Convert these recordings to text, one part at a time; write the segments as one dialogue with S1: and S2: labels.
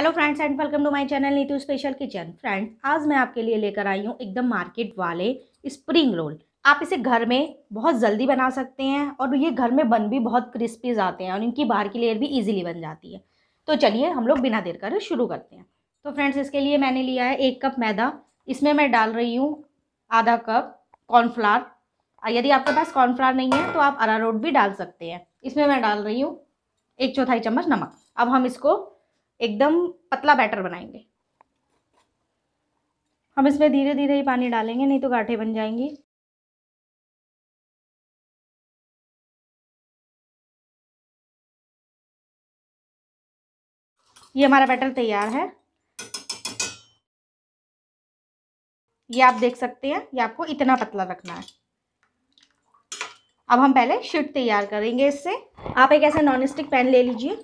S1: hello friends and welcome to my channel Neetu special kitchen friends आज मैं आपके लिए लेकर आई हूँ एकदम मार्केट वाले स्प्रिंग रोल आप इसे घर में बहुत जल्दी बना सकते हैं और ये घर में बन भी बहुत क्रिस्पीज आते हैं और इनकी बाहर की लेयर भी इजीली बन जाती है तो चलिए हम लोग बिना देर कर शुरू करते हैं तो फ्रेंड्स इसके लिए मैंने लिया है एक कप मैदा इसमें मैं डाल रही हूँ आधा कप कॉर्नफ्लावर यदि आपके पास कॉर्नफ्लार नहीं है तो आप अरारोट भी डाल सकते हैं इसमें मैं डाल रही हूँ एक चौथाई चम्मच नमक अब हम इसको एकदम पतला बैटर बनाएंगे हम इसमें धीरे धीरे ही पानी डालेंगे नहीं तो गाठे बन जाएंगी ये हमारा बैटर तैयार है ये आप देख सकते हैं ये आपको इतना पतला रखना है अब हम पहले शीट तैयार करेंगे इससे आप एक ऐसा नॉन स्टिक पैन ले लीजिए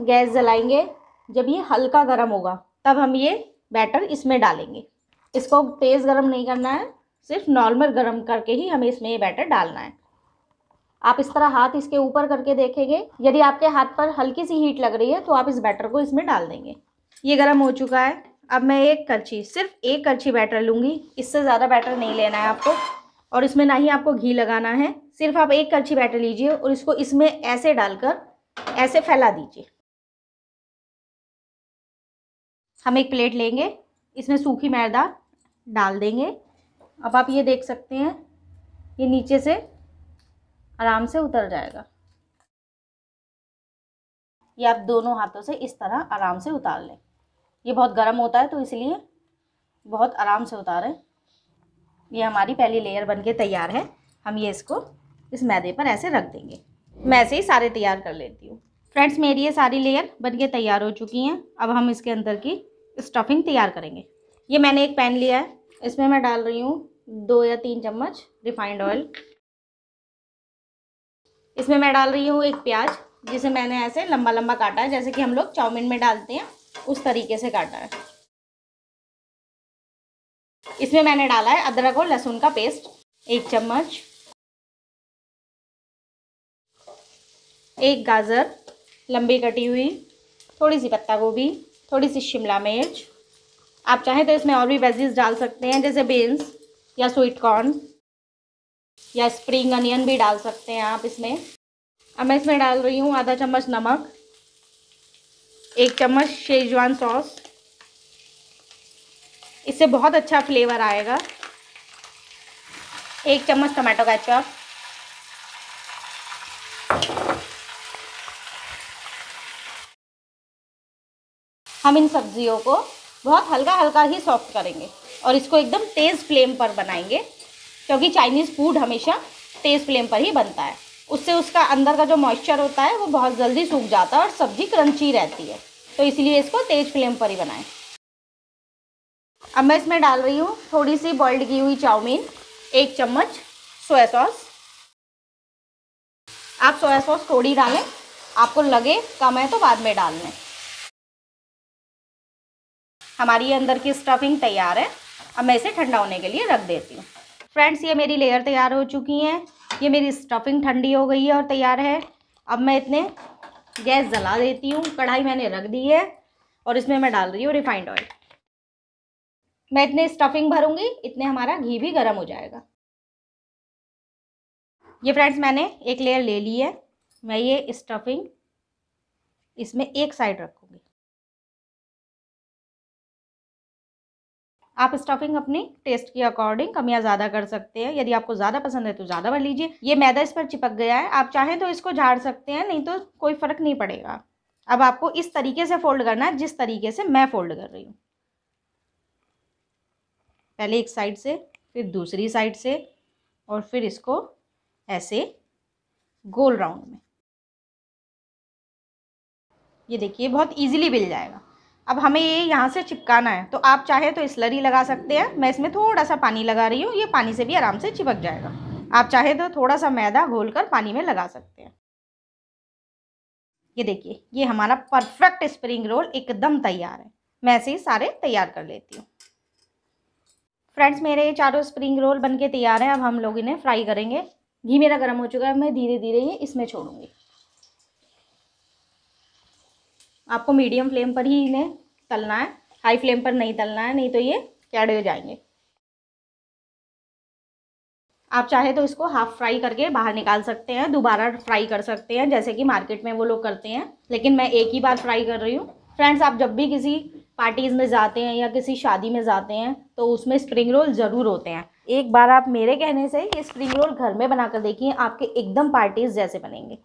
S1: गैस जलाएंगे जब ये हल्का गर्म होगा तब हम ये बैटर इसमें डालेंगे इसको तेज़ गर्म नहीं करना है सिर्फ नॉर्मल गर्म करके ही हमें इसमें ये बैटर डालना है आप इस तरह हाथ इसके ऊपर करके देखेंगे यदि आपके हाथ पर हल्की सी हीट लग रही है तो आप इस बैटर को इसमें डाल देंगे ये गर्म हो चुका है अब मैं एक करछी सिर्फ एक करछी बैटर लूँगी इससे ज़्यादा बैटर नहीं लेना है आपको और इसमें ना ही आपको घी लगाना है सिर्फ आप एक करछी बैटर लीजिए और इसको इसमें ऐसे डालकर ऐसे फैला दीजिए हम एक प्लेट लेंगे इसमें सूखी मैदा डाल देंगे अब आप ये देख सकते हैं ये नीचे से आराम से उतर जाएगा ये आप दोनों हाथों से इस तरह आराम से उतार लें ये बहुत गर्म होता है तो इसलिए बहुत आराम से उतारें ये हमारी पहली लेयर बनके तैयार है हम ये इसको इस मैदे पर ऐसे रख देंगे मैं ऐसे ही सारे तैयार कर लेती हूँ फ्रेंड्स मेरी ये सारी लेयर बनके तैयार हो चुकी हैं अब हम इसके अंदर की स्टफिंग तैयार करेंगे ये मैंने एक पैन लिया है इसमें मैं डाल रही हूँ दो या तीन चम्मच रिफाइंड ऑयल इसमें मैं डाल रही हूँ एक प्याज जिसे मैंने ऐसे लंबा लंबा काटा है जैसे कि हम लोग चाउमीन में डालते हैं उस तरीके से काटा है इसमें मैंने डाला है अदरक और लहसुन का पेस्ट एक चम्मच एक गाजर लंबी कटी हुई थोड़ी सी पत्ता गोभी थोड़ी सी शिमला मिर्च आप चाहें तो इसमें और भी वेजीज डाल सकते हैं जैसे बीन्स या स्वीट कॉर्न या स्प्रिंग अनियन भी डाल सकते हैं आप इसमें अब मैं इसमें डाल रही हूँ आधा चम्मच नमक एक चम्मच शेजवान सॉस इससे बहुत अच्छा फ्लेवर आएगा एक चम्मच टमाटो चॉप हम इन सब्जियों को बहुत हल्का हल्का ही सॉफ्ट करेंगे और इसको एकदम तेज़ फ्लेम पर बनाएंगे क्योंकि चाइनीज़ फूड हमेशा तेज़ फ्लेम पर ही बनता है उससे उसका अंदर का जो मॉइस्चर होता है वो बहुत जल्दी सूख जाता है और सब्ज़ी क्रंची रहती है तो इसलिए इसको तेज़ फ्लेम पर ही बनाएं अब मैं इसमें डाल रही हूँ थोड़ी सी बॉइल्ड की हुई चाउमीन एक चम्मच सोया सॉस आप सोया सॉस थोड़ी डालें आपको लगे कम है तो बाद में डाल लें हमारी अंदर की स्टफिंग तैयार है अब मैं इसे ठंडा होने के लिए रख देती हूँ फ्रेंड्स ये मेरी लेयर तैयार हो चुकी हैं ये मेरी स्टफिंग ठंडी हो गई है और तैयार है अब मैं इतने गैस जला देती हूँ कढ़ाई मैंने रख दी है और इसमें मैं डाल रही हूँ रिफाइंड ऑयल मैं इतने स्टफिंग भरूंगी इतने हमारा घी भी गर्म हो जाएगा ये फ्रेंड्स मैंने एक लेयर ले ली है मैं ये स्टफिंग इसमें एक साइड रखूँ आप स्टफिंग अपनी टेस्ट के अकॉर्डिंग कम या ज़्यादा कर सकते हैं यदि आपको ज़्यादा पसंद है तो ज़्यादा भर लीजिए ये मैदा इस पर चिपक गया है आप चाहें तो इसको झाड़ सकते हैं नहीं तो कोई फ़र्क नहीं पड़ेगा अब आपको इस तरीके से फोल्ड करना है जिस तरीके से मैं फोल्ड कर रही हूँ पहले एक साइड से फिर दूसरी साइड से और फिर इसको ऐसे गोल राउंड में ये देखिए बहुत इजीली मिल जाएगा अब हमें ये यहाँ से चिपकाना है तो आप चाहे तो स्लरी लगा सकते हैं मैं इसमें थोड़ा सा पानी लगा रही हूँ ये पानी से भी आराम से चिपक जाएगा आप चाहे तो थोड़ा सा मैदा घोल कर पानी में लगा सकते हैं ये देखिए ये हमारा परफेक्ट स्प्रिंग रोल एकदम तैयार है मैं ऐसे ही सारे तैयार कर लेती हूँ फ्रेंड्स मेरे ये चारों स्प्रिंग रोल बनके तैयार हैं अब हम लोग इन्हें फ्राई करेंगे घी मेरा गर्म हो चुका है मैं धीरे धीरे ये इसमें छोड़ूंगी आपको मीडियम फ्लेम पर ही इन्हें तलना है हाई फ्लेम पर नहीं तलना है नहीं तो ये कैडे हो जाएंगे आप चाहे तो इसको हाफ़ फ्राई करके बाहर निकाल सकते हैं दोबारा फ्राई कर सकते हैं जैसे कि मार्केट में वो लोग करते हैं लेकिन मैं एक ही बार फ्राई कर रही हूँ फ्रेंड्स आप जब भी किसी पार्टीज़ में जाते हैं या किसी शादी में जाते हैं तो उसमें स्प्रिंग रोल ज़रूर होते हैं एक बार आप मेरे कहने से ये स्प्रिंग रोल घर में बनाकर देखिए आपके एकदम पार्टीज़ जैसे बनेंगे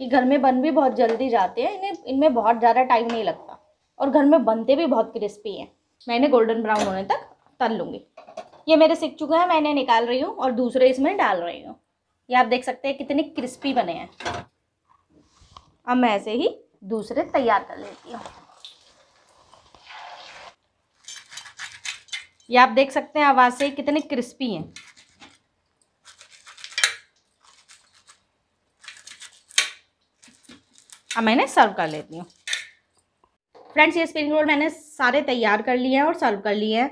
S1: ये घर में बन भी बहुत जल्दी जाते हैं इन्हें इनमें बहुत ज़्यादा टाइम नहीं लगता और घर में बनते भी बहुत क्रिस्पी हैं मैंने गोल्डन ब्राउन होने तक तल लूँगी ये मेरे सीख चुके हैं मैंने निकाल रही हूँ और दूसरे इसमें डाल रही हूँ ये आप देख सकते हैं कितने क्रिस्पी बने हैं अब मैं ऐसे ही दूसरे तैयार कर लेती हूँ ये आप देख सकते हैं आवाज़ से कितने क्रिस्पी हैं अब मैंने सर्व कर लेती हूँ फ्रेंड्स ये स्प्रिंग रोल मैंने सारे तैयार कर लिए हैं और सर्व कर लिए हैं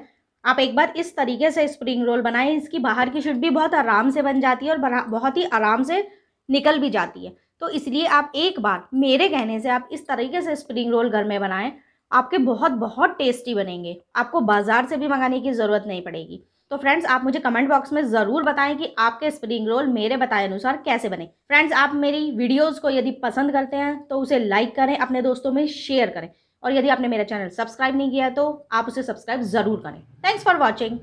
S1: आप एक बार इस तरीके से स्प्रिंग रोल बनाएं इसकी बाहर की शीट भी बहुत आराम से बन जाती है और बहुत ही आराम से निकल भी जाती है तो इसलिए आप एक बार मेरे कहने से आप इस तरीके से स्प्रिंग रोल घर में बनाएं आपके बहुत बहुत टेस्टी बनेंगे आपको बाज़ार से भी मंगाने की ज़रूरत नहीं पड़ेगी तो फ्रेंड्स आप मुझे कमेंट बॉक्स में ज़रूर बताएं कि आपके स्प्रिंग रोल मेरे बताए अनुसार कैसे बने फ्रेंड्स आप मेरी वीडियोस को यदि पसंद करते हैं तो उसे लाइक करें अपने दोस्तों में शेयर करें और यदि आपने मेरा चैनल सब्सक्राइब नहीं किया तो आप उसे सब्सक्राइब ज़रूर करें थैंक्स फॉर वॉचिंग